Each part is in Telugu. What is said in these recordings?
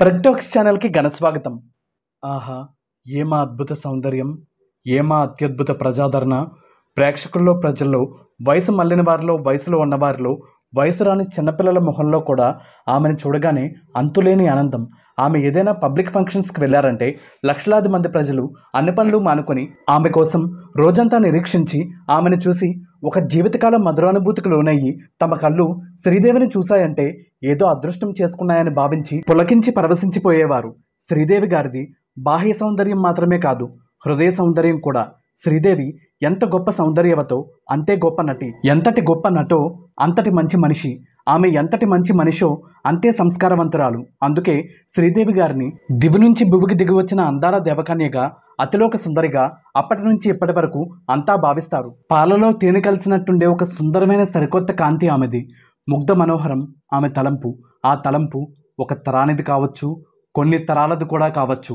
ప్రగ్టాక్స్ ఛానల్కి ఘన స్వాగతం ఆహా ఏమా అద్భుత సౌందర్యం ఏమా అత్యద్భుత ప్రజాదరణ ప్రేక్షకుల్లో ప్రజల్లో వయసు మళ్ళిన వారిలో వయసులో ఉన్నవారిలో వయసు రాని చిన్నపిల్లల మొహంలో కూడా ఆమెను చూడగానే అంతులేని ఆనందం ఆమె ఏదైనా పబ్లిక్ ఫంక్షన్స్కి వెళ్ళారంటే లక్షలాది మంది ప్రజలు అన్ని పనులు మానుకొని ఆమె కోసం రోజంతా నిరీక్షించి ఆమెను చూసి ఒక జీవితకాలం మధురానుభూతికి లోనయ్యి తమ కళ్ళు శ్రీదేవిని చూశాయంటే ఏదో అదృష్టం చేసుకున్నాయని భావించి పులకించి పరవశించిపోయేవారు శ్రీదేవి గారిది బాహ్య సౌందర్యం మాత్రమే కాదు హృదయ సౌందర్యం కూడా శ్రీదేవి ఎంత గొప్ప సౌందర్యవతో అంతే గొప్ప నటి ఎంతటి గొప్ప నటో అంతటి మంచి మనిషి ఆమె ఎంతటి మంచి మనిషో అంతే సంస్కారవంతురాలు అందుకే శ్రీదేవి గారిని దివి నుంచి బువ్వుకి దిగి వచ్చిన అందాల దేవకన్యగా అతిలోక సుందరిగా అప్పటి నుంచి ఇప్పటి వరకు అంతా భావిస్తారు పాలలో తేనె కలిసినట్టుండే ఒక సుందరమైన సరికొత్త కాంతి ఆమెది ముగ్ధ మనోహరం ఆమె తలంపు ఆ తలంపు ఒక తరానిది కావచ్చు కొన్ని తరాలది కూడా కావచ్చు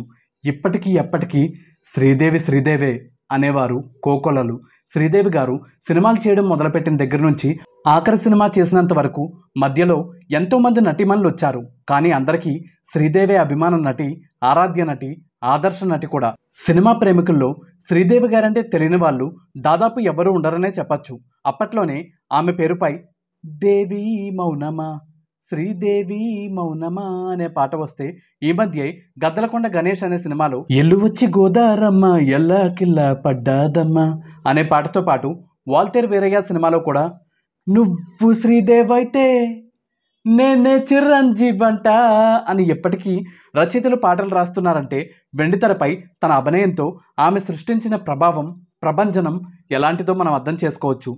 ఇప్పటికీ ఎప్పటికీ శ్రీదేవి శ్రీదేవే అనేవారు కోకొలలు శ్రీదేవి గారు సినిమాలు చేయడం మొదలుపెట్టిన దగ్గర నుంచి ఆఖరి సినిమా చేసినంత వరకు మధ్యలో ఎంతోమంది నటిమణులు వచ్చారు కానీ అందరికీ శ్రీదేవి అభిమాన నటి ఆరాధ్య నటి ఆదర్శ నటి కూడా సినిమా ప్రేమికుల్లో శ్రీదేవి గారంటే తెలియని వాళ్ళు దాదాపు ఎవరూ ఉండరనే చెప్పచ్చు అప్పట్లోనే ఆమె పేరుపై దేవి మౌనమా శ్రీదేవి మౌనమా అనే పాట వస్తే ఈ మధ్య గద్దలకొండ గణేష్ అనే సినిమాలో ఎల్లు వచ్చి గోదారమ్మ ఎల్లా కిల్లా పడ్డాదమ్మ అనే పాటతో పాటు వాల్తేర్ వీరయ్య సినిమాలో కూడా నువ్వు శ్రీదేవైతే నేనే చిరంజీవ్ అంట అని ఎప్పటికీ రచయితలు పాటలు రాస్తున్నారంటే వెండితెరపై తన అభినయంతో ఆమె సృష్టించిన ప్రభావం ప్రభంజనం ఎలాంటిదో మనం అర్థం చేసుకోవచ్చు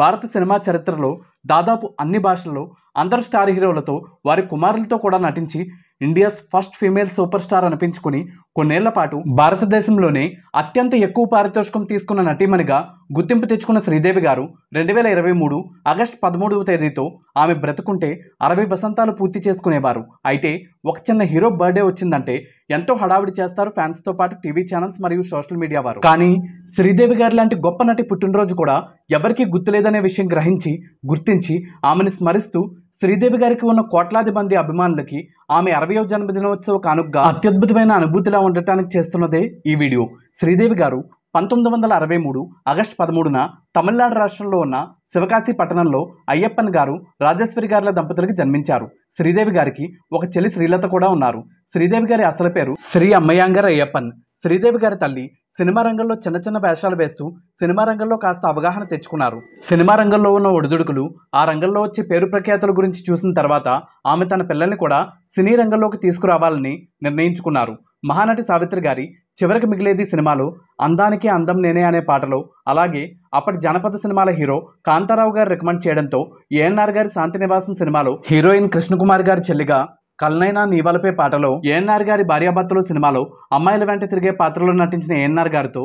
భారత సినిమా చరిత్రలో దాదాపు అన్ని భాషల్లో అందరు స్టార్ హీరోలతో వారి కుమారులతో కూడా నటించి India's first female superstar అనిపించుకుని కొన్నేళ్ల పాటు భారతదేశంలోనే అత్యంత ఎక్కువ పారితోషికం తీసుకున్న నటీమణిగా గుర్తింపు తెచ్చుకున్న శ్రీదేవి గారు రెండు వేల ఇరవై మూడు ఆగస్టు పదమూడవ తేదీతో ఆమె బ్రతుకుంటే అరవై వసంతాలు పూర్తి చేసుకునేవారు అయితే ఒక చిన్న హీరో బర్త్డే వచ్చిందంటే ఎంతో హడావిడి చేస్తారు ఫ్యాన్స్తో పాటు టీవీ ఛానల్స్ మరియు సోషల్ మీడియా వారు కానీ శ్రీదేవి గారు లాంటి గొప్ప నటి పుట్టినరోజు కూడా ఎవరికీ గుర్తులేదనే విషయం గ్రహించి గుర్తించి ఆమెను స్మరిస్తూ శ్రీదేవి గారికి ఉన్న కోట్లాది మంది అభిమానులకి ఆమె అరవయో జన్మదినోత్సవ కానుగ్గా అత్యద్భుతమైన అనుభూతిలా ఉండటానికి చేస్తున్నదే ఈ వీడియో శ్రీదేవి గారు పంతొమ్మిది వందల అరవై మూడు ఆగస్టు పదమూడున తమిళనాడు రాష్ట్రంలో ఉన్న శివకాశి పట్టణంలో అయ్యప్పన్ గారు రాజేశ్వరి గారుల దంపతులకు జన్మించారు శ్రీదేవి గారికి ఒక చెల్లి శ్రీలత కూడా ఉన్నారు శ్రీదేవి గారి అసలు పేరు శ్రీ అమ్మయాంగర్ అయ్యప్పన్ శ్రీదేవి గారి తల్లి సినిమా రంగంలో చిన్న చిన్న వేషాలు వేస్తూ సినిమా రంగంలో కాస్త అవగాహన తెచ్చుకున్నారు సినిమా రంగంలో ఉన్న ఒడిదుడుకులు ఆ రంగంలో వచ్చే పేరు ప్రఖ్యాతల గురించి చూసిన తర్వాత ఆమె తన పిల్లల్ని కూడా సినీ రంగంలోకి తీసుకురావాలని నిర్ణయించుకున్నారు మహానటి సావిత్రి గారి చివరికి మిగిలేది సినిమాలో అందానికి అందం నేనే అనే పాటలో అలాగే అప్పటి జానపద సినిమాల హీరో కాంతారావు గారు రికమెండ్ చేయడంతో ఏఎన్ఆర్ గారి శాంతినివాసం సినిమాలో హీరోయిన్ కృష్ణకుమార్ గారి చెల్లిగా కల్నైనా నీవలపే పాటలో ఏఎన్ఆర్ గారి భార్యాభర్తలు సినిమాలో అమ్మాయిల వెంట తిరిగే పాత్రలో నటించిన ఏఎన్ఆర్ గారితో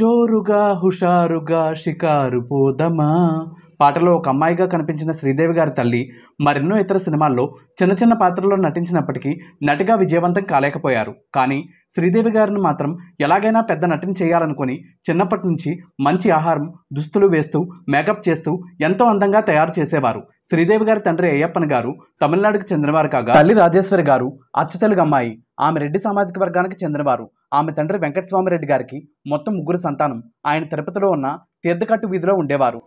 జోరుగా హుషారుగా షికారు పోదమా పాటలో ఒక అమ్మాయిగా కనిపించిన శ్రీదేవి గారి తల్లి మరెన్నో ఇతర సినిమాల్లో చిన్న చిన్న పాత్రల్లో నటించినప్పటికీ నటిగా విజయవంతం కాలేకపోయారు కానీ శ్రీదేవి గారిని మాత్రం ఎలాగైనా పెద్ద నటిని చేయాలనుకుని చిన్నప్పటి నుంచి మంచి ఆహారం దుస్తులు వేస్తూ మేకప్ చేస్తూ ఎంతో అందంగా తయారు చేసేవారు శ్రీదేవి గారి తండ్రి అయ్యప్పన్ గారు తమిళనాడుకు చెందినవారు కాగా తల్లి రాజేశ్వరి గారు అచ్చతెలుగు గమ్మాయి ఆమె రెడ్డి సామాజిక వర్గానికి చెందినవారు ఆమె తండ్రి వెంకటస్వామిరెడ్డి గారికి మొత్తం ముగ్గురు సంతానం ఆయన తిరుపతిలో ఉన్న తీర్థకట్టు వీధిలో ఉండేవారు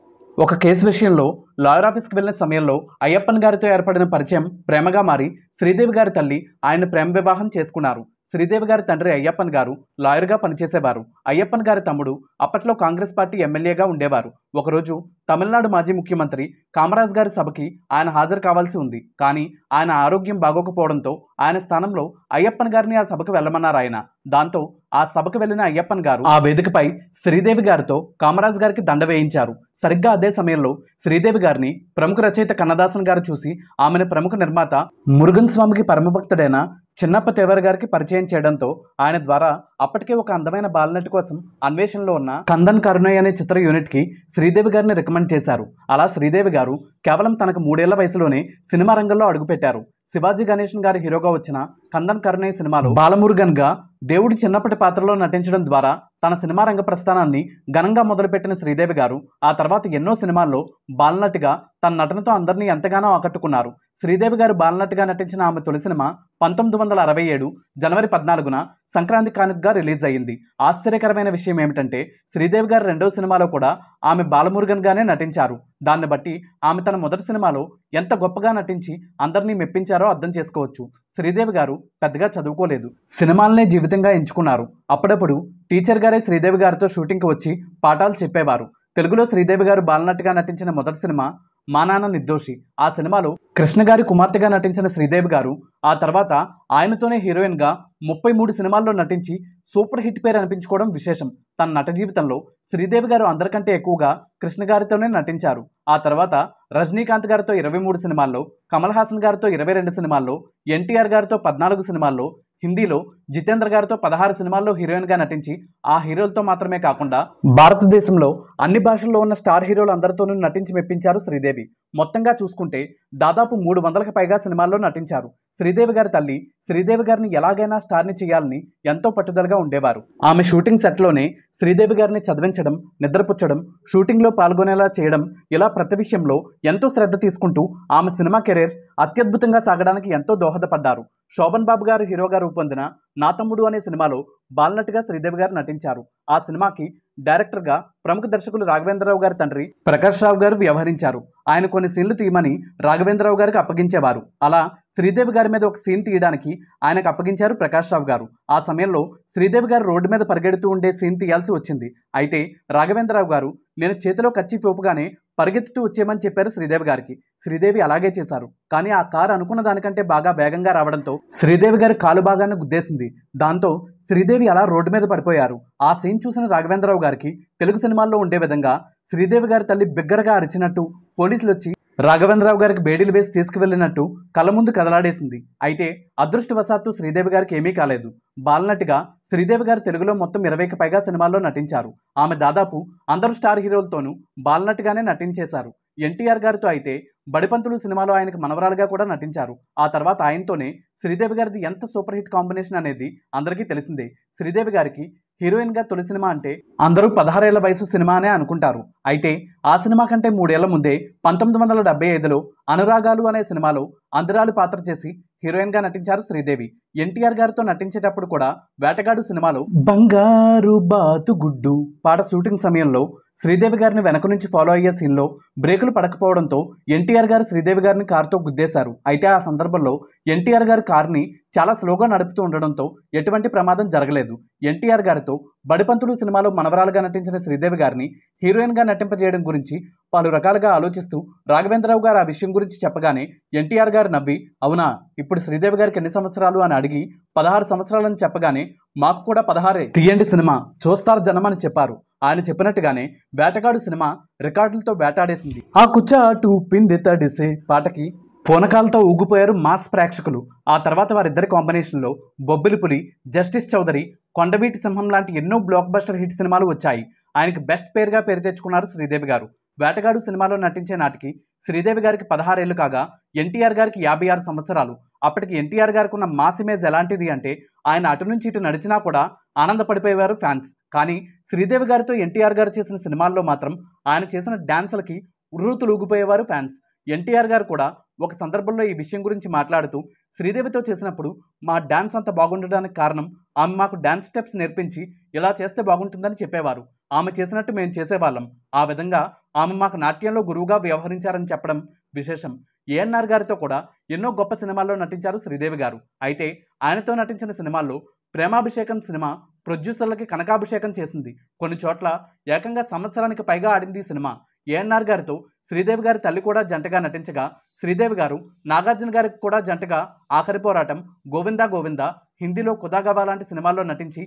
ఒక కేసు విషయంలో లాయర్ ఆఫీస్కి వెళ్ళిన సమయంలో అయ్యప్పన్ గారితో ఏర్పడిన పరిచయం ప్రేమగా మారి శ్రీదేవి గారి తల్లి ఆయన ప్రేమ వివాహం చేసుకున్నారు శ్రీదేవి గారి తండ్రి అయ్యప్పన్ గారు లాయర్గా పనిచేసేవారు అయ్యప్పన్ గారి తమ్ముడు అప్పట్లో కాంగ్రెస్ పార్టీ ఎమ్మెల్యేగా ఉండేవారు ఒకరోజు తమిళనాడు మాజీ ముఖ్యమంత్రి కామరాజ్ గారి సభకి ఆయన హాజరు కావాల్సి ఉంది కానీ ఆయన ఆరోగ్యం బాగోకపోవడంతో ఆయన స్థానంలో అయ్యప్పన్ గారిని ఆ సభకు వెళ్ళమన్నారు ఆయన దాంతో ఆ సభకు వెళ్ళిన అయ్యప్పన్ గారు ఆ వేదికపై శ్రీదేవి గారితో కామరాజ్ గారికి దండ వేయించారు సరిగ్గా అదే సమయంలో శ్రీదేవి గారిని ప్రముఖ రచయిత కన్నదాసన్ గారు చూసి ఆమెను ప్రముఖ నిర్మాత మురుగన్ స్వామికి పరమభక్తుడైన చిన్నప్ప తివర్ గారికి పరిచయం చేయడంతో ఆయన ద్వారా అప్పటికే ఒక అందమైన బాలనటి కోసం అన్వేషణలో ఉన్న కందన్ కరుణయ్ అనే చిత్ర యూనిట్కి శ్రీదేవి గారిని రికమెండ్ చేశారు అలా శ్రీదేవి గారు కేవలం తనకు మూడేళ్ల వయసులోనే సినిమా రంగంలో అడుగుపెట్టారు శివాజీ గణేషన్ గారి హీరోగా వచ్చిన కందన్ కరుణయ్ సినిమాలో బాలమురుగన్గా దేవుడి చిన్నప్పటి పాత్రలో నటించడం ద్వారా తన సినిమా రంగ ప్రస్థానాన్ని ఘనంగా మొదలుపెట్టిన శ్రీదేవి గారు ఆ తర్వాత ఎన్నో సినిమాల్లో బాలనటిగా తన నటనతో అందరినీ ఎంతగానో ఆకట్టుకున్నారు శ్రీదేవి గారు బాలనటిగా నటించిన ఆమె తొలి సినిమా పంతొమ్మిది వందల అరవై ఏడు జనవరి పద్నాలుగున సంక్రాంతి కానుకగా రిలీజ్ అయ్యింది ఆశ్చర్యకరమైన విషయం ఏమిటంటే శ్రీదేవి గారు రెండో సినిమాలో కూడా ఆమె బాలమురుగన్గానే నటించారు దాన్ని బట్టి ఆమె తన మొదటి సినిమాలో ఎంత గొప్పగా నటించి అందరినీ మెప్పించారో అర్థం చేసుకోవచ్చు శ్రీదేవి గారు పెద్దగా చదువుకోలేదు సినిమాలనే జీవితంగా ఎంచుకున్నారు అప్పుడప్పుడు టీచర్ గారే శ్రీదేవి గారితో షూటింగ్కి వచ్చి పాఠాలు చెప్పేవారు తెలుగులో శ్రీదేవి గారు బాలనటిగా నటించిన మొదటి సినిమా మా నాన్న నిర్దోషి ఆ సినిమాలో కృష్ణ గారి కుమార్తెగా నటించిన శ్రీదేవి గారు ఆ తర్వాత ఆయనతోనే హీరోయిన్గా ముప్పై మూడు సినిమాల్లో నటించి సూపర్ హిట్ పేరు అనిపించుకోవడం విశేషం తన నట జీవితంలో శ్రీదేవి గారు అందరికంటే ఎక్కువగా కృష్ణ గారితోనే నటించారు ఆ తర్వాత రజనీకాంత్ గారితో ఇరవై మూడు సినిమాల్లో కమల్ హాసన్ గారితో ఇరవై రెండు సినిమాల్లో ఎన్టీఆర్ గారితో పద్నాలుగు సినిమాల్లో హిందీలో జితేంద్ర గారితో పదహారు సినిమాల్లో హీరోయిన్గా నటించి ఆ హీరోలతో మాత్రమే కాకుండా భారతదేశంలో అన్ని భాషల్లో ఉన్న స్టార్ హీరోలు అందరితోనూ నటించి మెప్పించారు శ్రీదేవి మొత్తంగా చూసుకుంటే దాదాపు మూడు వందలకు పైగా సినిమాల్లో నటించారు శ్రీదేవి గారి తల్లి శ్రీదేవి గారిని ఎలాగైనా స్టార్ని చేయాలని ఎంతో పట్టుదలగా ఉండేవారు ఆమె షూటింగ్ సెట్లోనే శ్రీదేవి గారిని చదివించడం నిద్రపుచ్చడం షూటింగ్లో పాల్గొనేలా చేయడం ఇలా ప్రతి విషయంలో ఎంతో శ్రద్ధ తీసుకుంటూ ఆమె సినిమా కెరీర్ అత్యద్భుతంగా సాగడానికి ఎంతో దోహదపడ్డారు శోభన్ బాబు గారు హీరోగా రూపొందిన నా తమ్ముడు అనే సినిమాలో బాలనటుగా శ్రీదేవి గారు నటించారు ఆ సినిమాకి డైరెక్టర్గా ప్రముఖ దర్శకులు రాఘవేంద్రరావు గారి తండ్రి ప్రకాష్ రావు గారు వ్యవహరించారు ఆయన కొన్ని సీన్లు తీయమని రాఘవేంద్రరావు గారికి అప్పగించేవారు అలా శ్రీదేవి గారి మీద ఒక సీన్ తీయడానికి ఆయనకు అప్పగించారు ప్రకాష్ రావు గారు ఆ సమయంలో శ్రీదేవి గారు రోడ్డు మీద పరిగెడుతూ ఉండే సీన్ తీయాల్సి వచ్చింది అయితే రాఘవేంద్రరావు గారు నేను చేతిలో కచ్చి చూపగానే పరిగెత్తుతూ వచ్చేయమని చెప్పారు శ్రీదేవి గారికి శ్రీదేవి అలాగే చేశారు కానీ ఆ కారు అనుకున్న దానికంటే బాగా వేగంగా రావడంతో శ్రీదేవి గారి కాలు భాగాన్ని గుద్దేసింది దాంతో శ్రీదేవి అలా రోడ్డు మీద పడిపోయారు ఆ సీన్ చూసిన రాఘవేంద్రరావు గారికి తెలుగు సినిమాల్లో ఉండే విధంగా శ్రీదేవి గారి తల్లి బిగ్గరగా అరిచినట్టు పోలీసులు వచ్చి రాఘవేంద్రరావు గారికి బేడీలు వేసి తీసుకువెళ్ళినట్టు కళ్ళ ముందు కదలాడేసింది అయితే అదృష్టవశాత్తు శ్రీదేవి గారికి ఏమీ కాలేదు బాలనటిగా శ్రీదేవి గారు తెలుగులో మొత్తం ఇరవైకి పైగా సినిమాల్లో నటించారు ఆమె దాదాపు అందరు స్టార్ హీరోలతోనూ బాలనటిగానే నటించేశారు ఎన్టీఆర్ గారితో అయితే బడిపంతులు సినిమాలో ఆయనకు మనవరాలుగా కూడా నటించారు ఆ తర్వాత ఆయనతోనే శ్రీదేవి గారిది ఎంత సూపర్ హిట్ కాంబినేషన్ అనేది అందరికీ తెలిసిందే శ్రీదేవి గారికి హీరోయిన్గా తొలి సినిమా అంటే అందరూ పదహారేళ్ల వయసు సినిమానే అనుకుంటారు అయితే ఆ సినిమా కంటే మూడేళ్ల ముందే పంతొమ్మిది వందల డెబ్బై ఐదులో అనురాగాలు అనే సినిమాలో అందరాలు పాత్ర చేసి హీరోయిన్గా నటించారు శ్రీదేవి ఎన్టీఆర్ గారితో నటించేటప్పుడు కూడా వేటగాడు సినిమాలో బంగారు బాతు గుడ్డు పాట షూటింగ్ సమయంలో శ్రీదేవి గారిని వెనక నుంచి ఫాలో అయ్యే సీన్లో బ్రేకులు పడకపోవడంతో ఎన్టీఆర్ గారు శ్రీదేవి గారిని కారుతో గుద్దేశారు అయితే ఆ సందర్భంలో ఎన్టీఆర్ గారు కారుని చాలా స్లోగా నడుపుతూ ఉండడంతో ఎటువంటి ప్రమాదం జరగలేదు ఎన్టీఆర్ గారితో బడిపంతులు సినిమాలో మనవరాలుగా నటించిన శ్రీదేవి గారిని హీరోయిన్గా నటింపజేయడం గురించి పలు రకాలుగా ఆలోచిస్తూ రాఘవేంద్రరావు గారు ఆ విషయం గురించి చెప్పగానే ఎన్టీఆర్ గారు నవ్వి అవునా ఇప్పుడు శ్రీదేవి గారికి ఎన్ని సంవత్సరాలు అని అడిగి పదహారు సంవత్సరాలని చెప్పగానే మాకు కూడా పదహారే తీయండి సినిమా చూస్తారు జనమని చెప్పారు ఆయన చెప్పినట్టుగానే వేటగాడు సినిమా రికార్డులతో వేటాడేసింది ఆ కుచ్చ టూ పిన్ తడిసే పాటకి పూనకాలతో ఊగిపోయారు మాస్ ప్రేక్షకులు ఆ తర్వాత వారిద్దరి కాంబినేషన్లో బొబ్బిలి పులి జస్టిస్ చౌదరి కొండవీటి సింహం లాంటి ఎన్నో బ్లాక్ బస్టర్ హిట్ సినిమాలు వచ్చాయి ఆయనకు బెస్ట్ పేరుగా పేరు తెచ్చుకున్నారు శ్రీదేవి గారు వేటగాడు సినిమాలో నటించే నాటికి శ్రీదేవి గారికి పదహారేళ్లు కాగా ఎన్టీఆర్ గారికి యాభై ఆరు సంవత్సరాలు అప్పటికి ఎన్టీఆర్ గారికి ఉన్న మాస్ ఇమేజ్ ఎలాంటిది అంటే ఆయన అటు నుంచి ఇటు నడిచినా కూడా ఆనందపడిపోయేవారు ఫ్యాన్స్ కానీ శ్రీదేవి గారితో ఎన్టీఆర్ గారు చేసిన సినిమాల్లో మాత్రం ఆయన చేసిన డ్యాన్సులకి ఉర్రూతులూగిపోయేవారు ఫ్యాన్స్ ఎన్టీఆర్ గారు కూడా ఒక సందర్భంలో ఈ విషయం గురించి మాట్లాడుతూ శ్రీదేవితో చేసినప్పుడు మా డ్యాన్స్ అంత బాగుండడానికి కారణం ఆమె మాకు డ్యాన్స్ స్టెప్స్ నేర్పించి ఇలా చేస్తే బాగుంటుందని చెప్పేవారు ఆమె చేసినట్టు మేము చేసేవాళ్ళం ఆ విధంగా ఆమె మాకు నాట్యంలో గురువుగా వ్యవహరించారని చెప్పడం విశేషం ఏఎన్ఆర్ గారితో కూడా ఎన్నో గొప్ప సినిమాల్లో నటించారు శ్రీదేవి గారు అయితే ఆయనతో నటించిన సినిమాల్లో ప్రేమాభిషేకం సినిమా ప్రొడ్యూసర్లకి కనకాభిషేకం చేసింది కొన్ని చోట్ల ఏకంగా సంవత్సరానికి పైగా ఆడింది ఈ సినిమా ఏఎన్ఆర్ గారితో శ్రీదేవి గారి తల్లి కూడా జంటగా నటించగా శ్రీదేవి గారు నాగార్జున గారికి కూడా జంటగా ఆఖరి పోరాటం గోవిందా గోవిందా హిందీలో కుదాగవా లాంటి సినిమాల్లో నటించి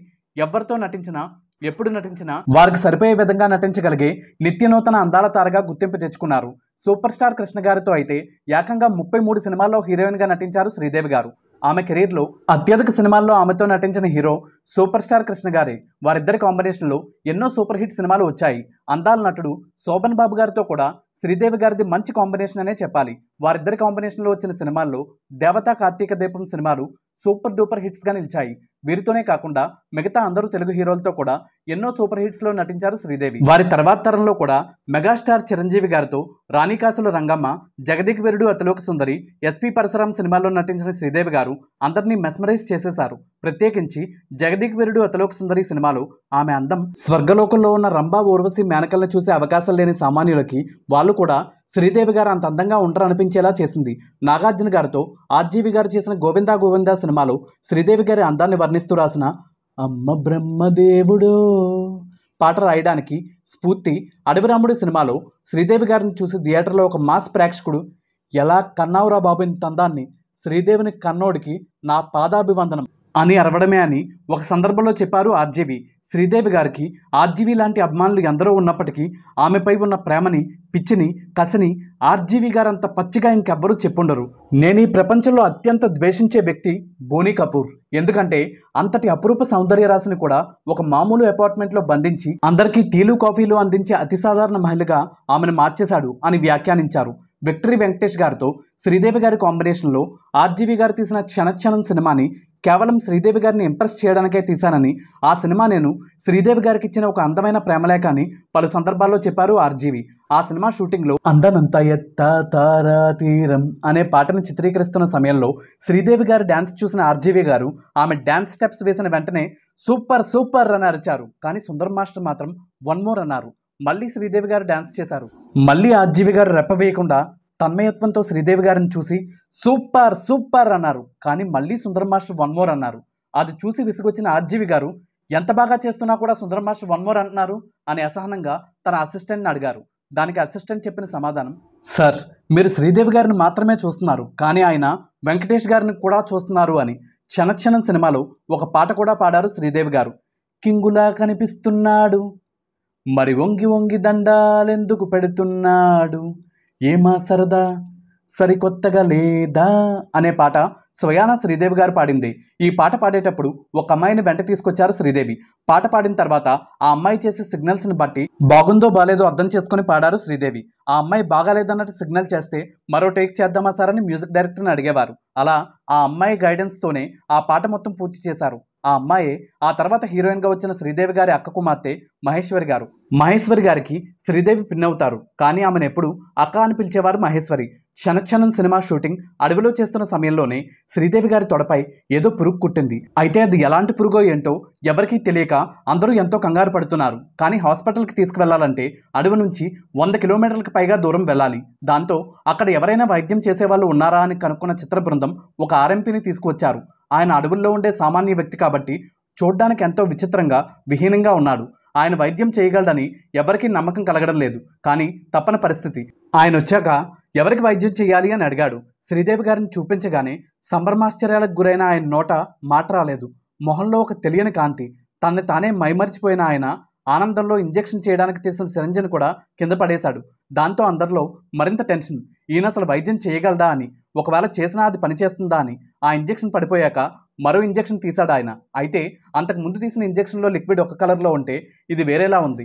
ఎవరితో నటించినా ఎప్పుడు నటించినా వారికి సరిపోయే విధంగా నటించగలిగే నిత్యనూతన అందాల తారగా గుర్తింపు తెచ్చుకున్నారు సూపర్ స్టార్ కృష్ణ గారితో అయితే ఏకంగా ముప్పై మూడు సినిమాల్లో హీరోయిన్గా నటించారు శ్రీదేవి గారు ఆమె కెరీర్లో అత్యధిక సినిమాల్లో ఆమెతో నటించిన హీరో సూపర్ స్టార్ కృష్ణ గారే వారిద్దరి కాంబినేషన్లో ఎన్నో సూపర్ హిట్ సినిమాలు వచ్చాయి అందాల నటుడు శోభన్ బాబు గారితో కూడా శ్రీదేవి గారిది మంచి కాంబినేషన్ అనే చెప్పాలి వారిద్దరి కాంబినేషన్లో వచ్చిన సినిమాల్లో దేవతా కార్తీక దీపం సినిమాలు సూపర్ డూపర్ హిట్స్గా నిలిచాయి వీరితోనే కాకుండా మిగతా అందరూ తెలుగు హీరోలతో కూడా ఎన్నో సూపర్ హిట్స్లో నటించారు శ్రీదేవి వారి తర్వాత తరంలో కూడా మెగాస్టార్ చిరంజీవి గారితో రాణికాసుల రంగమ్మ జగదిక్ వీరుడు అతలోక సుందరి ఎస్పీ పరశురామ్ సినిమాల్లో నటించిన శ్రీదేవి గారు అందరినీ మెస్మరైజ్ చేసేశారు ప్రత్యేకించి వీరుడు అతలోక సుందరి సినిమాలో ఆమె అందం స్వర్గలోకంలో ఉన్న రంభా ఊర్వశి మేనకల్ని చూసే అవకాశం లేని సామాన్యులకి వాళ్ళు కూడా శ్రీదేవి గారు అంత అందంగా ఉంటారనిపించేలా చేసింది నాగార్జున గారితో ఆర్జీవి గారు చేసిన గోవిందా గోవిందా సినిమాలు శ్రీదేవి గారి అందాన్ని వర్ణిస్తూ రాసిన అమ్మ బ్రహ్మదేవుడు పాట రాయడానికి స్ఫూర్తి అడవిరాముడు సినిమాలో శ్రీదేవి గారిని చూసి థియేటర్లో ఒక మాస్ ప్రేక్షకుడు ఎలా కన్నావురా బాబు ఇంత అందాన్ని శ్రీదేవిని కన్నోడికి నా పాదాభివందనం అని అరవడమే అని ఒక సందర్భంలో చెప్పారు ఆర్జీవి శ్రీదేవి గారికి ఆర్జీవి లాంటి అభిమానులు ఎందరో ఉన్నప్పటికీ ఆమెపై ఉన్న ప్రేమని పిచ్చిని కసిని ఆర్జీవి గారంత పచ్చిగా ఇంకెవ్వరూ చెప్పుండరు నేను ఈ ప్రపంచంలో అత్యంత ద్వేషించే వ్యక్తి బోనీ కపూర్ ఎందుకంటే అంతటి అపురూప సౌందర్య రాశిని కూడా ఒక మామూలు అపార్ట్మెంట్లో బంధించి అందరికీ టీలు కాఫీలు అందించే అతి సాధారణ మహిళగా ఆమెను మార్చేశాడు అని వ్యాఖ్యానించారు విక్టరీ వెంకటేష్ గారితో శ్రీదేవి గారి కాంబినేషన్లో ఆర్జీవి గారు తీసిన క్షణక్షణం సినిమాని కేవలం శ్రీదేవి గారిని ఇంప్రెస్ చేయడానికే తీశానని ఆ సినిమా నేను శ్రీదేవి గారికి ఇచ్చిన ఒక అందమైన ప్రేమలేఖ అని పలు సందర్భాల్లో చెప్పారు ఆర్జీవి ఆ సినిమా షూటింగ్లో అందనంత ఎత్త తారా తీరం అనే పాటను చిత్రీకరిస్తున్న సమయంలో శ్రీదేవి గారు డ్యాన్స్ చూసిన ఆర్జీవి గారు ఆమె డ్యాన్స్ స్టెప్స్ వేసిన వెంటనే సూపర్ సూపర్ అని అరిచారు కానీ సుందర్ మాస్టర్ మాత్రం వన్ మోర్ అన్నారు మళ్ళీ శ్రీదేవి గారు డ్యాన్స్ చేశారు మళ్ళీ ఆర్జీవి గారు రెప్పవేయకుండా తన్మయత్వంతో శ్రీదేవి గారిని చూసి సూపర్ సూపర్ అన్నారు కానీ మళ్ళీ సుందరం మాస్టర్ వన్ మోర్ అన్నారు అది చూసి విసుగొచ్చిన ఆర్జీవి గారు ఎంత బాగా చేస్తున్నా కూడా సుందరం మాస్టర్ వన్ మోర్ అంటున్నారు అని అసహనంగా తన అసిస్టెంట్ని అడిగారు దానికి అసిస్టెంట్ చెప్పిన సమాధానం సార్ మీరు శ్రీదేవి గారిని మాత్రమే చూస్తున్నారు కానీ ఆయన వెంకటేష్ గారిని కూడా చూస్తున్నారు అని క్షణక్షణం సినిమాలో ఒక పాట కూడా పాడారు శ్రీదేవి గారు కింగులా కనిపిస్తున్నాడు మరి వంగి వంగి దండాలెందుకు పెడుతున్నాడు ఏమా సరదా సరికొత్తగా లేదా అనే పాట స్వయాన శ్రీదేవి గారు పాడింది ఈ పాట పాడేటప్పుడు ఒక అమ్మాయిని వెంట తీసుకొచ్చారు శ్రీదేవి పాట పాడిన తర్వాత ఆ అమ్మాయి చేసే సిగ్నల్స్ని బట్టి బాగుందో బాగాలేదో అర్థం చేసుకుని పాడారు శ్రీదేవి ఆ అమ్మాయి బాగాలేదన్నట్టు సిగ్నల్ చేస్తే మరో టేక్ చేద్దామా సార్ అని మ్యూజిక్ డైరెక్టర్ని అడిగేవారు అలా ఆ అమ్మాయి గైడెన్స్తోనే ఆ పాట మొత్తం పూర్తి చేశారు ఆ అమ్మాయే ఆ తర్వాత హీరోయిన్గా వచ్చిన శ్రీదేవి గారి అక్క కుమార్తె మహేశ్వరి గారు మహేశ్వరి గారికి శ్రీదేవి పిన్నవుతారు కానీ ఆమెను ఎప్పుడు అక్క అని పిలిచేవారు మహేశ్వరి క్షణక్షణం సినిమా షూటింగ్ అడవిలో చేస్తున్న సమయంలోనే శ్రీదేవి గారి తొడపై ఏదో పురుగు కుట్టింది అయితే అది ఎలాంటి పురుగో ఏంటో ఎవరికీ తెలియక అందరూ ఎంతో కంగారు పడుతున్నారు కానీ హాస్పిటల్కి తీసుకువెళ్లాలంటే అడవి నుంచి వంద కిలోమీటర్లకు పైగా దూరం వెళ్ళాలి దాంతో అక్కడ ఎవరైనా వైద్యం చేసేవాళ్ళు ఉన్నారా అని కనుక్కున్న చిత్ర బృందం ఒక ఆర్ఎంపీని తీసుకువచ్చారు ఆయన అడవుల్లో ఉండే సామాన్య వ్యక్తి కాబట్టి చూడ్డానికి ఎంతో విచిత్రంగా విహీనంగా ఉన్నాడు ఆయన వైద్యం చేయగలడని ఎవరికీ నమ్మకం కలగడం లేదు కానీ తప్పని పరిస్థితి ఆయన వచ్చాక ఎవరికి వైద్యం చేయాలి అని అడిగాడు శ్రీదేవి గారిని చూపించగానే సంభ్రమాశ్చర్యాలకు గురైన ఆయన నోట మాట రాలేదు మొహంలో ఒక తెలియని కాంతి తనని తానే మైమరిచిపోయిన ఆయన ఆనందంలో ఇంజెక్షన్ చేయడానికి తీసిన సిరంజను కూడా కింద పడేశాడు దాంతో అందరిలో మరింత టెన్షన్ ఈయన అసలు వైద్యం చేయగలదా అని ఒకవేళ చేసినా అది పనిచేస్తుందా అని ఆ ఇంజెక్షన్ పడిపోయాక మరో ఇంజెక్షన్ తీశాడు ఆయన అయితే అంతకు ముందు తీసిన ఇంజెక్షన్లో లిక్విడ్ ఒక కలర్లో ఉంటే ఇది వేరేలా ఉంది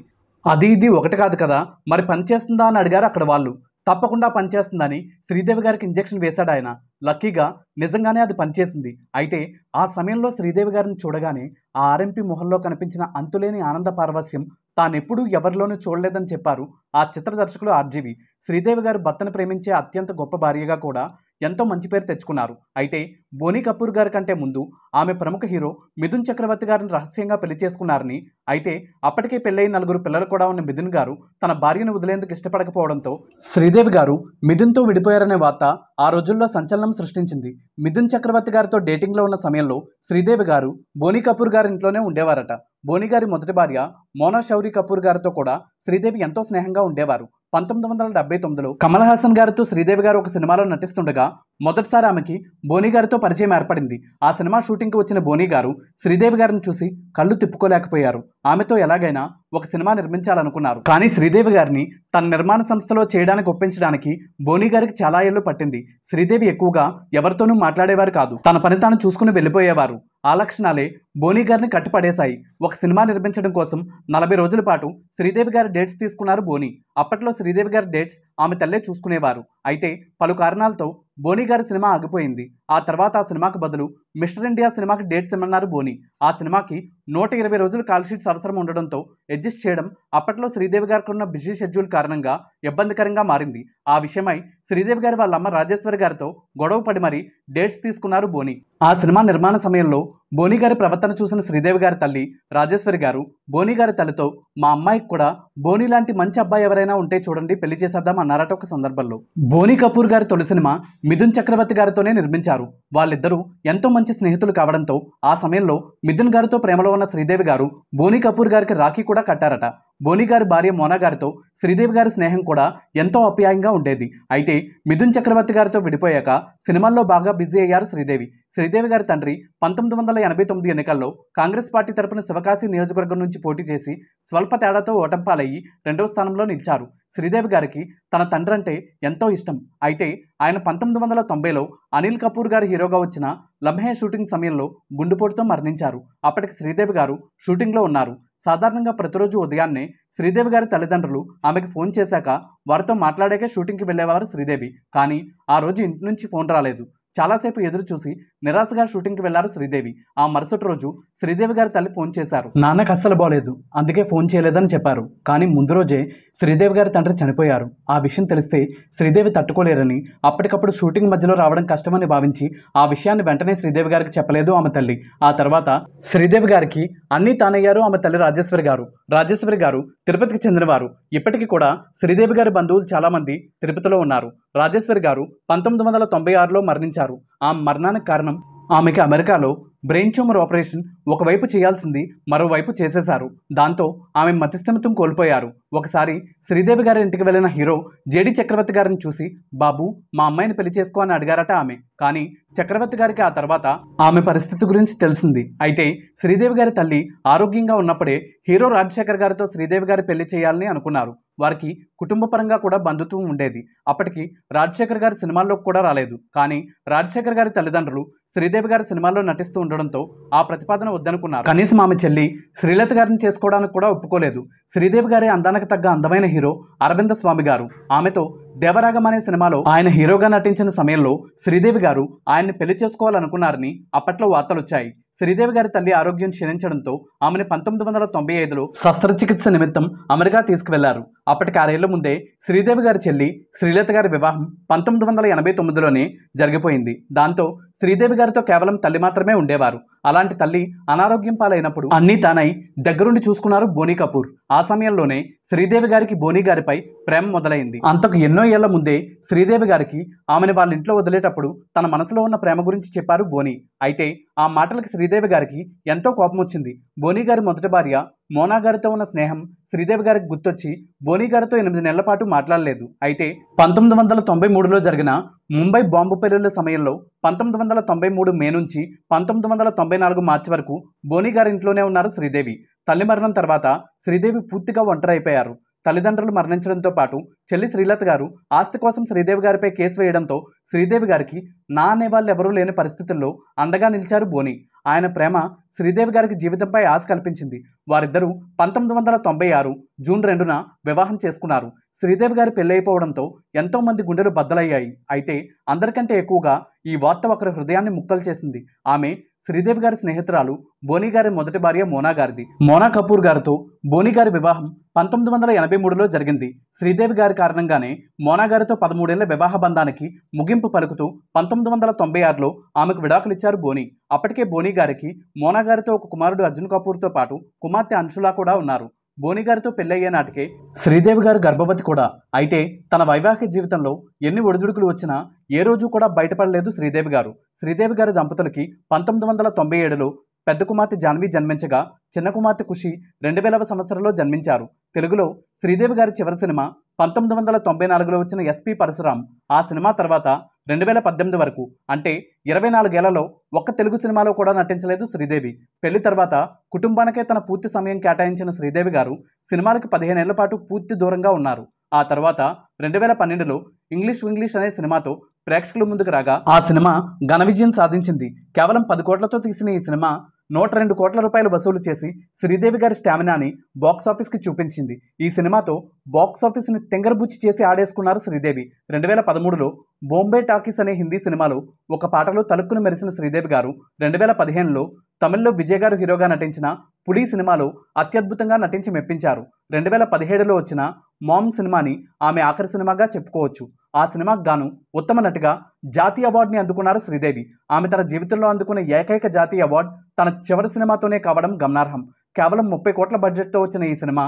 అది ఇది ఒకటి కాదు కదా మరి పనిచేస్తుందా అని అడిగారు అక్కడ వాళ్ళు తప్పకుండా పనిచేస్తుందని శ్రీదేవి గారికి ఇంజెక్షన్ వేశాడు ఆయన లక్కీగా నిజంగానే అది పనిచేసింది అయితే ఆ సమయంలో శ్రీదేవి గారిని చూడగానే ఆ ఆర్ఎంపీ మొహంలో కనిపించిన అంతులేని ఆనంద పార్వస్యం తానెప్పుడూ ఎవరిలోనూ చూడలేదని చెప్పారు ఆ చిత్ర దర్శకులు ఆర్జీవి శ్రీదేవి గారు భర్తను ప్రేమించే అత్యంత గొప్ప భార్యగా కూడా ఎంతో మంచి పేరు తెచ్చుకున్నారు అయితే బోనీ కపూర్ గారి కంటే ముందు ఆమె ప్రముఖ హీరో మిథున్ చక్రవర్తి గారిని రహస్యంగా పెళ్లి చేసుకున్నారని అయితే అప్పటికే పెళ్ళైన నలుగురు పిల్లలు కూడా ఉన్న మిథున్ గారు తన భార్యను వదిలేందుకు ఇష్టపడకపోవడంతో శ్రీదేవి గారు మిథున్తో విడిపోయారనే వార్త ఆ రోజుల్లో సంచలనం సృష్టించింది మిథున్ చక్రవర్తి గారితో డేటింగ్లో ఉన్న సమయంలో శ్రీదేవి గారు బోనీ కపూర్ గారి ఇంట్లోనే ఉండేవారట బోనీ గారి మొదటి భార్య మోనా శౌరి కపూర్ గారితో కూడా శ్రీదేవి ఎంతో స్నేహంగా ఉండేవారు పంతొమ్మిది వందల డెబ్బై తొమ్మిదిలో కమల్ హాసన్ గారితో శ్రీదేవి గారు ఒక సినిమాలో నటిస్తుండగా మొదటిసారి ఆమెకి బోనీ గారితో పరిచయం ఏర్పడింది ఆ సినిమా షూటింగ్కి వచ్చిన బోనీ గారు శ్రీదేవి గారిని చూసి కళ్ళు తిప్పుకోలేకపోయారు ఆమెతో ఎలాగైనా ఒక సినిమా నిర్మించాలనుకున్నారు కానీ శ్రీదేవి గారిని తన నిర్మాణ సంస్థలో చేయడానికి ఒప్పించడానికి బోనీ గారికి చాలా ఏళ్ళు పట్టింది శ్రీదేవి ఎక్కువగా ఎవరితోనూ మాట్లాడేవారు కాదు తన పని తాను చూసుకుని వెళ్ళిపోయేవారు ఆ లక్షణాలే బోనీ గారిని కట్టుపడేశాయి ఒక సినిమా నిర్మించడం కోసం నలభై రోజుల పాటు శ్రీదేవి గారి డేట్స్ తీసుకున్నారు బోనీ అప్పట్లో శ్రీదేవి గారి డేట్స్ ఆమె తల్లే చూసుకునేవారు అయితే పలు కారణాలతో బోని గారి సినిమా ఆగిపోయింది ఆ తర్వాత ఆ సినిమాకు బదులు మిస్టర్ ఇండియా సినిమాకి డేట్స్ ఇమ్మన్నారు బోని ఆ సినిమాకి నూట ఇరవై రోజులు కాల్ షీట్స్ అవసరం ఉండడంతో అడ్జస్ట్ చేయడం అప్పట్లో శ్రీదేవి గారికి ఉన్న బిజీ షెడ్యూల్ కారణంగా ఇబ్బందికరంగా మారింది ఆ విషయమై శ్రీదేవి గారి వాళ్ళ అమ్మ రాజేశ్వరి గారితో గొడవ పడి మరీ డేట్స్ తీసుకున్నారు బోని ఆ సినిమా నిర్మాణ సమయంలో బోని గారి ప్రవర్తన చూసిన శ్రీదేవి గారి తల్లి రాజేశ్వరి గారు బోని గారి తల్లితో మా అమ్మాయికి కూడా బోని లాంటి మంచి అబ్బాయి ఎవరైనా ఉంటే చూడండి పెళ్లి చేసేద్దాం అన్నారట ఒక సందర్భంలో బోని కపూర్ గారి తొలి సినిమా మిథున్ చక్రవర్తి గారితోనే నిర్మించారు గారు వాళ్ళిద్దరూ ఎంతో మంచి స్నేహితులు కావడంతో ఆ సమయంలో మిథున్ గారితో ప్రేమలో ఉన్న శ్రీదేవి గారు బోనీ కపూర్ గారికి రాఖీ కూడా కట్టారట బోనీ గారి భార్య మోనా గారితో శ్రీదేవి గారి స్నేహం కూడా ఎంతో అప్యాయంగా ఉండేది అయితే మిథున్ చక్రవర్తి గారితో విడిపోయాక సినిమాల్లో బాగా బిజీ అయ్యారు శ్రీదేవి శ్రీదేవి గారి తండ్రి పంతొమ్మిది వందల ఎనభై తొమ్మిది ఎన్నికల్లో కాంగ్రెస్ పార్టీ తరపున శివకాశి నియోజకవర్గం నుంచి పోటీ చేసి స్వల్ప తేడాతో ఓటంపాలయ్యి రెండవ స్థానంలో నిలిచారు శ్రీదేవి గారికి తన తండ్రి అంటే ఎంతో ఇష్టం అయితే ఆయన పంతొమ్మిది వందల తొంభైలో అనిల్ కపూర్ గారి హీరోగా వచ్చిన లమ్హే షూటింగ్ సమయంలో గుండెపోటుతో మరణించారు అప్పటికి శ్రీదేవి గారు షూటింగ్లో ఉన్నారు సాధారణంగా ప్రతిరోజు ఉదయాన్నే శ్రీదేవి గారి తల్లిదండ్రులు ఆమెకు ఫోన్ చేశాక వారితో మాట్లాడాకే షూటింగ్కి వెళ్ళేవారు శ్రీదేవి కానీ ఆ రోజు ఇంటి నుంచి ఫోన్ రాలేదు చాలాసేపు ఎదురు చూసి నిరాశగా షూటింగ్కి వెళ్లారు శ్రీదేవి ఆ మరుసటి రోజు శ్రీదేవి గారి తల్లి ఫోన్ చేశారు నాన్నకు అస్సలు బాగోలేదు అందుకే ఫోన్ చేయలేదని చెప్పారు కానీ ముందు రోజే శ్రీదేవి గారి తండ్రి చనిపోయారు ఆ విషయం తెలిస్తే శ్రీదేవి తట్టుకోలేరని అప్పటికప్పుడు షూటింగ్ మధ్యలో రావడం కష్టమని భావించి ఆ విషయాన్ని వెంటనే శ్రీదేవి గారికి చెప్పలేదు ఆమె తల్లి ఆ తర్వాత శ్రీదేవి గారికి అన్నీ తానయ్యారు ఆమె తల్లి రాజేశ్వరి గారు రాజేశ్వరి గారు తిరుపతికి చెందినవారు ఇప్పటికీ కూడా శ్రీదేవి గారి బంధువులు చాలామంది తిరుపతిలో ఉన్నారు రాజేశ్వరి గారు పంతొమ్మిది వందల తొంభై ఆరులో మరణించారు ఆ మరణానికి కారణం ఆమెకి అమెరికాలో బ్రెయిన్ ట్యూమర్ ఆపరేషన్ ఒకవైపు చేయాల్సింది మరోవైపు చేసేశారు దాంతో ఆమె మతిస్థమితం కోల్పోయారు ఒకసారి శ్రీదేవి గారి ఇంటికి వెళ్ళిన హీరో జేడి చక్రవర్తి గారిని చూసి బాబు మా అమ్మాయిని పెళ్లి చేసుకో అని అడిగారట ఆమె కానీ చక్రవర్తి గారికి ఆ తర్వాత ఆమె పరిస్థితి గురించి తెలిసింది అయితే శ్రీదేవి గారి తల్లి ఆరోగ్యంగా ఉన్నప్పుడే హీరో రాజశేఖర్ గారితో శ్రీదేవి గారి పెళ్లి చేయాలని అనుకున్నారు వారికి కుటుంబపరంగా కూడా బంధుత్వం ఉండేది అప్పటికి రాజశేఖర్ గారి సినిమాల్లోకి కూడా రాలేదు కానీ రాజశేఖర్ గారి తల్లిదండ్రులు శ్రీదేవి గారు సినిమాల్లో నటిస్తూ ఉండడంతో ఆ ప్రతిపాదన వద్దనుకున్నారు కనీసం ఆమె చెల్లి శ్రీలత గారిని చేసుకోవడానికి కూడా ఒప్పుకోలేదు శ్రీదేవి గారి అందానికి తగ్గ అందమైన హీరో అరవింద స్వామి గారు ఆమెతో దేవరాగం అనే సినిమాలో ఆయన హీరోగా నటించిన సమయంలో శ్రీదేవి గారు ఆయన్ని పెళ్లి చేసుకోవాలనుకున్నారని అప్పట్లో వార్తలు వచ్చాయి శ్రీదేవి గారి తల్లి ఆరోగ్యం క్షీణించడంతో ఆమెను పంతొమ్మిది వందల తొంభై ఐదులో శస్త్రచికిత్స నిమిత్తం అమెరికా తీసుకువెళ్లారు అప్పటికి ఆరేళ్ల ముందే శ్రీదేవి గారి చెల్లి శ్రీలత గారి వివాహం పంతొమ్మిది వందల ఎనభై తొమ్మిదిలోనే జరిగిపోయింది దాంతో శ్రీదేవి గారితో కేవలం తల్లి మాత్రమే ఉండేవారు అలాంటి తల్లి అనారోగ్యం పాలైనప్పుడు అన్నీ తానై దగ్గరుండి చూసుకున్నారు బోనీ కపూర్ ఆ సమయంలోనే శ్రీదేవి గారికి బోనీ గారిపై ప్రేమ మొదలైంది అంతకు ఎన్నో ఏళ్ల ముందే శ్రీదేవి గారికి ఆమెను వాళ్ళ ఇంట్లో వదిలేటప్పుడు తన మనసులో ఉన్న ప్రేమ గురించి చెప్పారు బోనీ అయితే ఆ మాటలకు శ్రీదేవి గారికి ఎంతో కోపం వచ్చింది బోనీ గారి మొదటి భార్య మోనా గారితో ఉన్న స్నేహం శ్రీదేవి గారికి గుర్తొచ్చి బోనీ గారితో ఎనిమిది నెలల పాటు మాట్లాడలేదు అయితే పంతొమ్మిది వందల తొంభై మూడులో జరిగిన ముంబై బాంబు పెళ్లిళ్ల సమయంలో పంతొమ్మిది వందల తొంభై మూడు మే నుంచి పంతొమ్మిది వందల తొంభై నాలుగు మార్చి వరకు బోనీ గారి ఇంట్లోనే ఉన్నారు శ్రీదేవి తల్లి మరణం తర్వాత శ్రీదేవి పూర్తిగా ఒంటరైపోయారు తల్లిదండ్రులు మరణించడంతో పాటు చెల్లి శ్రీలత గారు ఆస్తి కోసం శ్రీదేవి గారిపై కేసు వేయడంతో శ్రీదేవి గారికి నా అనేవాళ్ళు ఎవరూ లేని పరిస్థితుల్లో అండగా నిలిచారు బోని ఆయన ప్రేమ శ్రీదేవి గారికి జీవితంపై ఆశ కల్పించింది వారిద్దరూ పంతొమ్మిది వందల తొంభై ఆరు జూన్ రెండున వివాహం చేసుకున్నారు శ్రీదేవి గారి పెళ్ళైపోవడంతో ఎంతోమంది గుండెలు బద్దలయ్యాయి అయితే అందరికంటే ఎక్కువగా ఈ వార్త ఒకరి హృదయాన్ని ముక్కలు చేసింది ఆమె శ్రీదేవి గారి స్నేహితురాలు బోని గారి మొదటి భార్య మోనా గారిది మోనా కపూర్ గారితో బోని గారి వివాహం పంతొమ్మిది వందల ఎనభై మూడులో జరిగింది శ్రీదేవి గారి కారణంగానే మోనా గారితో పదమూడేళ్ల వివాహ బంధానికి ముగింపు పలుకుతూ పంతొమ్మిది వందల తొంభై ఆరులో ఆమెకు విడాకులిచ్చారు బోని అప్పటికే బోని గారికి మోనా గారితో ఒక కుమారుడు అర్జున్ కపూర్తో పాటు కుమార్తె అంశులా కూడా ఉన్నారు బోనిగారితో పెళ్ళయ్యే నాటికే శ్రీదేవి గారు గర్భవతి కూడా అయితే తన వైవాహిక జీవితంలో ఎన్ని ఒడిదుడుకులు వచ్చినా ఏ రోజు కూడా బయటపడలేదు శ్రీదేవి గారు శ్రీదేవి గారి దంపతులకి పంతొమ్మిది వందల తొంభై ఏడులో పెద్ద కుమార్తె జాన్వి జన్మించగా చిన్న కుమార్తె ఖుషి రెండు వేలవ సంవత్సరంలో జన్మించారు తెలుగులో శ్రీదేవి గారి చివరి సినిమా పంతొమ్మిది వందల తొంభై నాలుగులో వచ్చిన ఎస్పి పరశురాం ఆ సినిమా తర్వాత రెండు వేల పద్దెనిమిది వరకు అంటే ఇరవై నాలుగేళ్లలో ఒక్క తెలుగు సినిమాలో కూడా నటించలేదు శ్రీదేవి పెళ్లి తర్వాత కుటుంబానికే తన పూర్తి సమయం కేటాయించిన శ్రీదేవి గారు సినిమాలకు పదిహేనేళ్ల పాటు పూర్తి దూరంగా ఉన్నారు ఆ తర్వాత రెండు వేల పన్నెండులో ఇంగ్లీష్ ఇంగ్లీష్ అనే సినిమాతో ప్రేక్షకుల ముందుకు రాగా ఆ సినిమా ఘన విజయం సాధించింది కేవలం పది కోట్లతో తీసిన ఈ సినిమా నూట రెండు కోట్ల రూపాయలు వసూలు చేసి శ్రీదేవి గారి స్టామినాని బాక్సాఫీస్కి చూపించింది ఈ సినిమాతో బాక్సాఫీస్ని తెంగరబుచ్చి చేసి ఆడేసుకున్నారు శ్రీదేవి రెండు వేల పదమూడులో బొంబే టాకీస్ అనే హిందీ సినిమాలో ఒక పాటలో తలుక్కును మెరిసిన శ్రీదేవి గారు రెండు వేల పదిహేనులో తమిళ్లో విజయ్ గారు హీరోగా నటించిన పులి సినిమాలో అత్యద్భుతంగా నటించి మెప్పించారు రెండు వేల పదిహేడులో వచ్చిన మామ్ సినిమాని ఆమె ఆఖరి సినిమాగా చెప్పుకోవచ్చు ఆ సినిమాకు గాను ఉత్తమ నటిగా జాతీయ అవార్డుని అందుకున్నారు శ్రీదేవి ఆమె తన జీవితంలో అందుకున్న ఏకైక జాతీయ అవార్డు తన చివరి సినిమాతోనే కావడం గమనార్హం కేవలం ముప్పై కోట్ల బడ్జెట్తో వచ్చిన ఈ సినిమా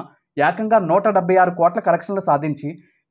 ఏకంగా నూట డెబ్బై ఆరు కోట్ల కలెక్షన్లు సాధించి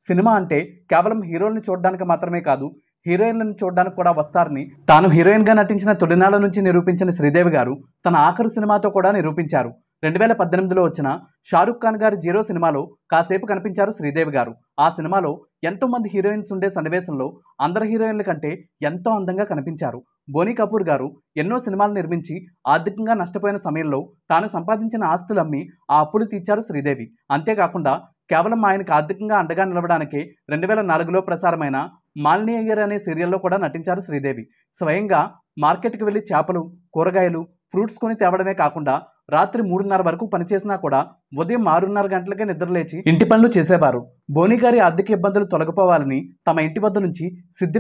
సినిమా అంటే కేవలం హీరోల్ని చూడడానికి మాత్రమే కాదు హీరోయిన్లను చూడడానికి కూడా వస్తారని తాను హీరోయిన్గా నటించిన తొలినాల నుంచి నిరూపించిన శ్రీదేవి గారు తన ఆఖరు సినిమాతో కూడా నిరూపించారు రెండు వేల పద్దెనిమిదిలో వచ్చిన షారుఖ్ ఖాన్ గారి జీరో సినిమాలో కాసేపు కనిపించారు శ్రీదేవి గారు ఆ సినిమాలో ఎంతో మంది హీరోయిన్స్ ఉండే సన్నివేశంలో అందరి హీరోయిన్ల కంటే ఎంతో అందంగా కనిపించారు బోనీ కపూర్ గారు ఎన్నో సినిమాలు నిర్మించి ఆర్థికంగా నష్టపోయిన సమయంలో తాను సంపాదించిన ఆస్తులు అమ్మి ఆ అప్పులు తీర్చారు శ్రీదేవి అంతేకాకుండా కేవలం ఆయనకు ఆర్థికంగా అండగా నిలవడానికి రెండు వేల నాలుగులో ప్రసారమైన మాలిని అయ్యర్ అనే సీరియల్లో కూడా నటించారు శ్రీదేవి స్వయంగా మార్కెట్కి వెళ్ళి చేపలు కూరగాయలు ఫ్రూట్స్ కొని తేవడమే కాకుండా రాత్రి మూడున్నర వరకు పనిచేసినా కూడా ఉదయం ఆరున్నర గంటలకే నిద్రలేచి ఇంటి పనులు చేసేవారు బోని గారి ఆర్థిక ఇబ్బందులు తొలగిపోవాలని తమ ఇంటి వద్ద నుంచి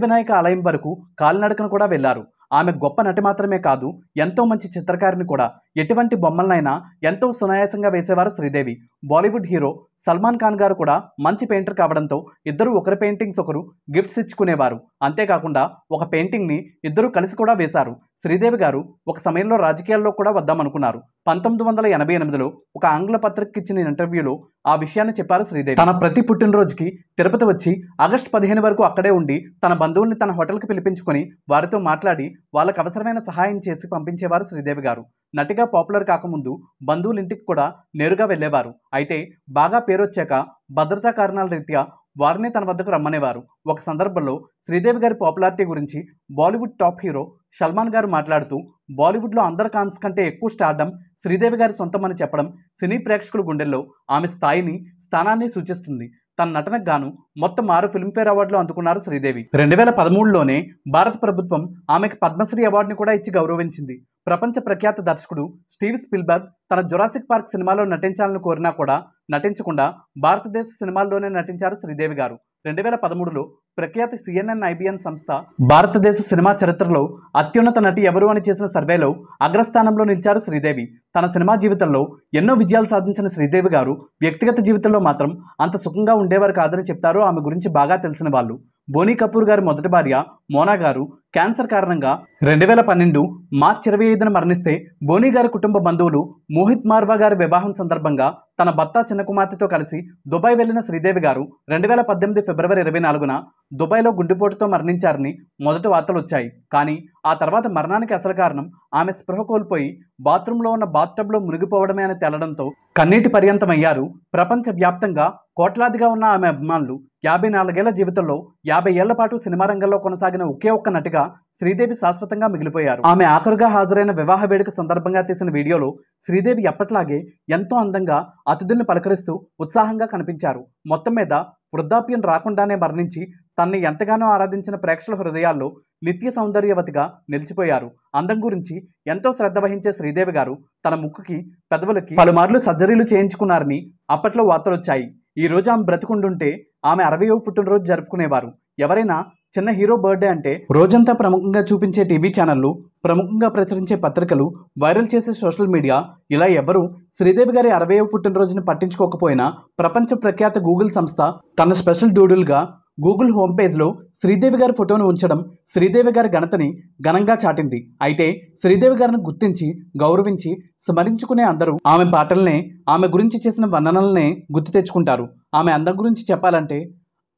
వినాయక ఆలయం వరకు కాలినడకను కూడా వెళ్లారు ఆమె గొప్ప నటి మాత్రమే కాదు ఎంతో మంచి చిత్రకారిని కూడా ఎటువంటి బొమ్మలనైనా ఎంతో సునాయాసంగా వేసేవారు శ్రీదేవి బాలీవుడ్ హీరో సల్మాన్ ఖాన్ గారు కూడా మంచి పెయింటర్ కావడంతో ఇద్దరు ఒకరి పెయింటింగ్స్ ఒకరు గిఫ్ట్స్ ఇచ్చుకునేవారు అంతేకాకుండా ఒక పెయింటింగ్ని ఇద్దరు కలిసి కూడా వేశారు శ్రీదేవి గారు ఒక సమయంలో రాజకీయాల్లో కూడా వద్దామనుకున్నారు పంతొమ్మిది వందల ఎనభై ఎనిమిదిలో ఒక ఆంగ్ల పత్రికకి ఇచ్చిన ఇంటర్వ్యూలో ఆ విషయాన్ని చెప్పారు శ్రీదేవి తన ప్రతి పుట్టినరోజుకి తిరుపతి వచ్చి ఆగస్టు పదిహేను వరకు అక్కడే ఉండి తన బంధువుల్ని తన హోటల్కి పిలిపించుకొని వారితో మాట్లాడి వాళ్ళకు అవసరమైన సహాయం చేసి పంపించేవారు శ్రీదేవి గారు నటిగా పాపులర్ కాకముందు బంధువుల ఇంటికి కూడా నేరుగా వెళ్ళేవారు అయితే బాగా పేరొచ్చాక భద్రతా కారణాల రీత్యా వారిని తన వద్దకు రమ్మనేవారు ఒక సందర్భంలో శ్రీదేవి గారి పాపులారిటీ గురించి బాలీవుడ్ టాప్ హీరో సల్మాన్ గారు మాట్లాడుతూ బాలీవుడ్లో అందరి కాన్స్ కంటే ఎక్కువ స్టార్డం శ్రీదేవి గారి సొంతమని చెప్పడం సినీ ప్రేక్షకుల గుండెల్లో ఆమె స్థాయిని స్థానాన్ని సూచిస్తుంది తన నటనకు గాను మొత్తం ఆరు ఫిల్మ్ఫేర్ అవార్డులు అందుకున్నారు శ్రీదేవి రెండు వేల పదమూడులోనే భారత ప్రభుత్వం ఆమెకు పద్మశ్రీ అవార్డుని కూడా ఇచ్చి గౌరవించింది ప్రపంచ ప్రఖ్యాత దర్శకుడు స్టీవ్ స్పిల్బర్గ్ తన జొరాసిక్ పార్క్ సినిమాలో నటించాలని కోరినా కూడా నటించకుండా భారతదేశ సినిమాల్లోనే నటించారు శ్రీదేవి గారు రెండు వేల పదమూడులో ప్రఖ్యాత సిఎన్ఎన్ ఐబిఎన్ సంస్థ భారతదేశ సినిమా చరిత్రలో అత్యున్నత నటి ఎవరు అని చేసిన సర్వేలో అగ్రస్థానంలో నిలిచారు శ్రీదేవి తన సినిమా జీవితంలో ఎన్నో విజయాలు సాధించిన శ్రీదేవి గారు వ్యక్తిగత జీవితంలో మాత్రం అంత సుఖంగా ఉండేవారు కాదని చెప్తారు ఆమె గురించి బాగా తెలిసిన వాళ్ళు బోనీ కపూర్ గారి మొదటి భార్య మోనా గారు క్యాన్సర్ కారణంగా రెండు వేల పన్నెండు మార్చి ఇరవై ఐదున మరణిస్తే బోనీ గారి కుటుంబ బంధువులు మోహిత్ మార్వా గారి వివాహం సందర్భంగా తన భర్త చిన్న కుమార్తెతో కలిసి దుబాయ్ వెళ్లిన శ్రీదేవి గారు రెండు వేల పద్దెనిమిది ఫిబ్రవరి ఇరవై నాలుగున దుబాయ్లో గుండెపోటుతో మరణించారని మొదటి వార్తలు వచ్చాయి కానీ ఆ తర్వాత మరణానికి అసలు కారణం ఆమె స్పృహ కోల్పోయి బాత్రూంలో ఉన్న బాత్టబ్లో మునిగిపోవడమే అని తేలడంతో కన్నీటి పర్యంతమయ్యారు ప్రపంచవ్యాప్తంగా కోట్లాదిగా ఉన్న ఆమె అభిమానులు యాభై నాలుగేళ్ల జీవితంలో యాభై ఏళ్ల పాటు సినిమా రంగంలో కొనసాగిన ఒకే ఒక్క నటిగా శ్రీదేవి శాశ్వతంగా మిగిలిపోయారు ఆమె ఆఖరుగా హాజరైన వివాహ వేడుక సందర్భంగా తీసిన వీడియోలో శ్రీదేవి ఎప్పట్లాగే ఎంతో అందంగా అతిథుల్ని పలకరిస్తూ ఉత్సాహంగా కనిపించారు మొత్తం మీద వృద్ధాప్యం రాకుండానే మరణించి తన్ని ఎంతగానో ఆరాధించిన ప్రేక్షకుల హృదయాల్లో నిత్య సౌందర్యవతిగా నిలిచిపోయారు అందం గురించి ఎంతో శ్రద్ధ వహించే శ్రీదేవి గారు తన ముక్కుకి పెదవులకి పలుమార్లు సర్జరీలు చేయించుకున్నారని అప్పట్లో వార్తలొచ్చాయి ఈ రోజు ఆమె బ్రతుకుండుంటే ఆమె అరవయో పుట్టినరోజు జరుపుకునేవారు ఎవరైనా చిన్న హీరో బర్త్డే అంటే రోజంతా ప్రముఖంగా చూపించే టీవీ ఛానళ్లు ప్రముఖంగా ప్రచురించే పత్రికలు వైరల్ చేసే సోషల్ మీడియా ఇలా ఎవరూ శ్రీదేవి గారి అరవయో పుట్టినరోజును పట్టించుకోకపోయినా ప్రపంచ ప్రఖ్యాత గూగుల్ సంస్థ తన స్పెషల్ డూడుల్గా గూగుల్ హోమ్ పేజ్లో శ్రీదేవి గారి ఫోటోను ఉంచడం శ్రీదేవి గారి ఘనతని ఘనంగా చాటింది అయితే శ్రీదేవి గారిని గుర్తించి గౌరవించి స్మరించుకునే అందరూ ఆమె పాటలనే ఆమె గురించి చేసిన వర్ణనలనే గుర్తు తెచ్చుకుంటారు ఆమె అందం గురించి చెప్పాలంటే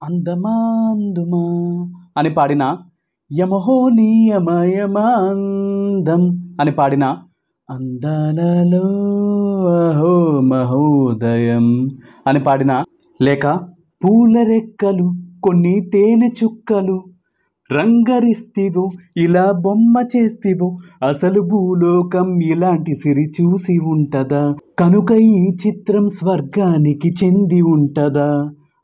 అందమాందుమా అని పాడిన యమహోనీయమయమాందం అని పాడిన అందలలో అహో మహోదయం అని పాడిన లేక పూలరెక్కలు కొన్ని తేనె చుక్కలు రంగరిస్తివో ఇలా బొమ్మ చేస్తివో అసలు భూలోకం ఇలాంటి సిరి చూసి ఉంటదా కనుక ఈ చిత్రం స్వర్గానికి చెంది ఉంటదా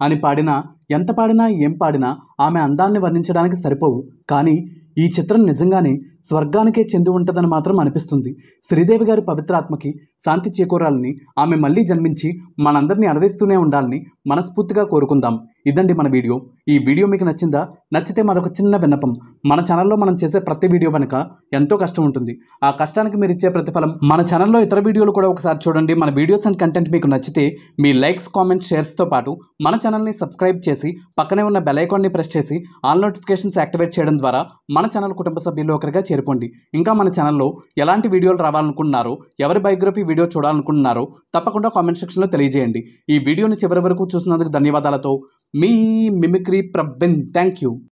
అని పాడినా ఎంత పాడినా ఏం పాడినా ఆమె అందాన్ని వర్ణించడానికి సరిపోవు కానీ ఈ చిత్రం నిజంగానే స్వర్గానికే చెంది ఉంటుందని మాత్రం అనిపిస్తుంది శ్రీదేవి గారి పవిత్రాత్మకి శాంతి చేకూరాలని ఆమె మళ్ళీ జన్మించి మనందరినీ అరవేస్తూనే ఉండాలని మనస్ఫూర్తిగా కోరుకుందాం ఇదండి మన వీడియో ఈ వీడియో మీకు నచ్చిందా నచ్చితే మరొక చిన్న విన్నపం మన ఛానల్లో మనం చేసే ప్రతి వీడియో వెనుక ఎంతో కష్టం ఉంటుంది ఆ కష్టానికి మీరు ఇచ్చే ప్రతిఫలం మన ఛానల్లో ఇతర వీడియోలు కూడా ఒకసారి చూడండి మన వీడియోస్ అండ్ కంటెంట్ మీకు నచ్చితే మీ లైక్స్ కామెంట్స్ షేర్స్తో పాటు మన ఛానల్ని సబ్స్క్రైబ్ చేసి పక్కనే ఉన్న బెలైకాన్ని ప్రెస్ చేసి ఆల్ నోటిఫికేషన్స్ యాక్టివేట్ చేయడం ద్వారా మన ఛానల్ కుటుంబ సభ్యుల్లో ఒకరిగా చేరుకోండి ఇంకా మన ఛానల్లో ఎలాంటి వీడియోలు రావాలనుకుంటున్నారో ఎవరి బయోగ్రఫీ వీడియో చూడాలనుకుంటున్నారో తప్పకుండా కామెంట్ సెక్షన్లో తెలియజేయండి ఈ వీడియోని చివరి వరకు చూసినందుకు ధన్యవాదాలతో మీ mimicry Sri Prabhin. Thank you.